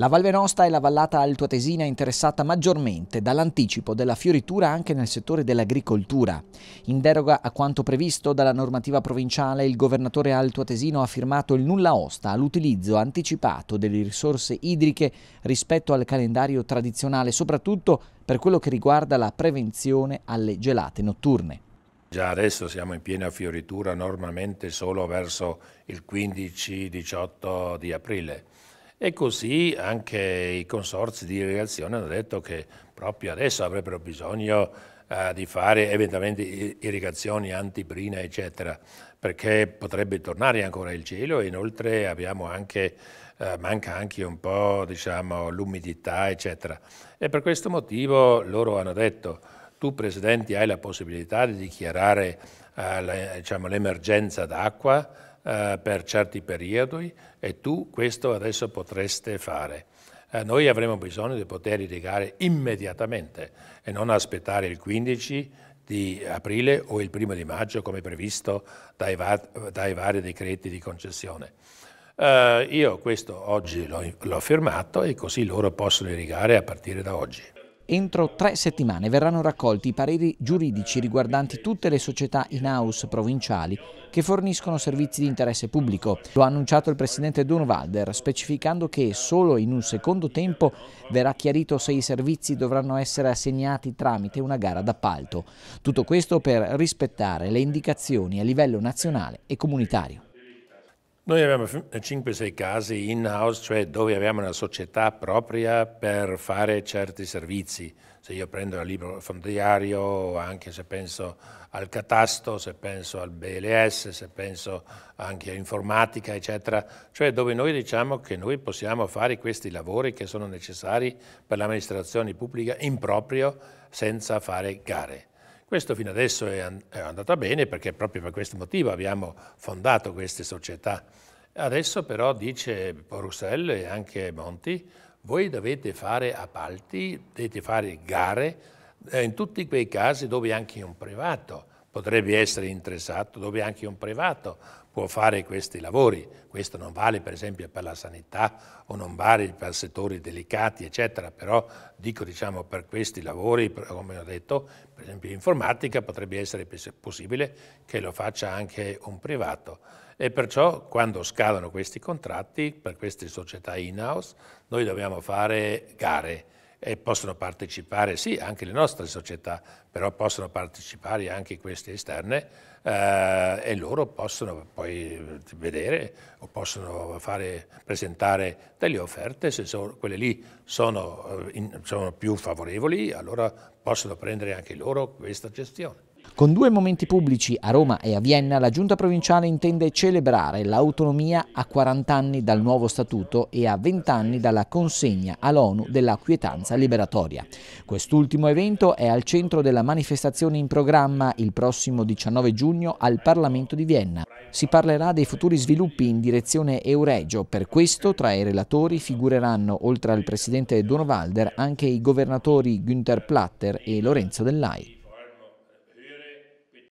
La Val Venosta è la vallata altoatesina interessata maggiormente dall'anticipo della fioritura anche nel settore dell'agricoltura. In deroga a quanto previsto dalla normativa provinciale, il governatore altoatesino ha firmato il nulla osta all'utilizzo anticipato delle risorse idriche rispetto al calendario tradizionale, soprattutto per quello che riguarda la prevenzione alle gelate notturne. Già adesso siamo in piena fioritura normalmente solo verso il 15-18 di aprile e così anche i consorzi di irrigazione hanno detto che proprio adesso avrebbero bisogno eh, di fare eventualmente irrigazioni antibrina, eccetera, perché potrebbe tornare ancora il cielo e inoltre anche, eh, manca anche un po' diciamo, l'umidità, eccetera. E per questo motivo loro hanno detto tu Presidente hai la possibilità di dichiarare eh, diciamo, l'emergenza diciamo, d'acqua eh, per certi periodi e tu questo adesso potreste fare. Eh, noi avremo bisogno di poter irrigare immediatamente e non aspettare il 15 di aprile o il primo di maggio come previsto dai, va dai vari decreti di concessione. Uh, io questo oggi l'ho firmato e così loro possono irrigare a partire da oggi. Entro tre settimane verranno raccolti i pareri giuridici riguardanti tutte le società in house provinciali che forniscono servizi di interesse pubblico. Lo ha annunciato il presidente Dunwalder, specificando che solo in un secondo tempo verrà chiarito se i servizi dovranno essere assegnati tramite una gara d'appalto. Tutto questo per rispettare le indicazioni a livello nazionale e comunitario. Noi abbiamo 5-6 eh, casi in-house, cioè dove abbiamo una società propria per fare certi servizi. Se io prendo il libro fondiario, anche se penso al catasto, se penso al BLS, se penso anche all'informatica, eccetera, cioè dove noi diciamo che noi possiamo fare questi lavori che sono necessari per l'amministrazione pubblica in proprio senza fare gare. Questo fino adesso è, è andata bene perché proprio per questo motivo abbiamo fondato queste società. Adesso però dice Roussel e anche Monti, voi dovete fare appalti, dovete fare gare eh, in tutti quei casi dove anche un privato potrebbe essere interessato, dove anche un privato può fare questi lavori. Questo non vale per esempio per la sanità o non vale per settori delicati, eccetera, però dico diciamo, per questi lavori, come ho detto, per esempio informatica potrebbe essere possibile che lo faccia anche un privato e perciò quando scadono questi contratti per queste società in-house noi dobbiamo fare gare e possono partecipare, sì, anche le nostre società, però possono partecipare anche queste esterne eh, e loro possono poi eh, vedere o possono fare, presentare delle offerte, se so, quelle lì sono, eh, in, sono più favorevoli, allora possono prendere anche loro questa gestione. Con due momenti pubblici a Roma e a Vienna, la Giunta provinciale intende celebrare l'autonomia a 40 anni dal nuovo statuto e a 20 anni dalla consegna all'ONU della quietanza liberatoria. Quest'ultimo evento è al centro della manifestazione in programma il prossimo 19 giugno al Parlamento di Vienna. Si parlerà dei futuri sviluppi in direzione Euregio, per questo tra i relatori figureranno, oltre al presidente Donvalder, anche i governatori Günther Platter e Lorenzo Dellai.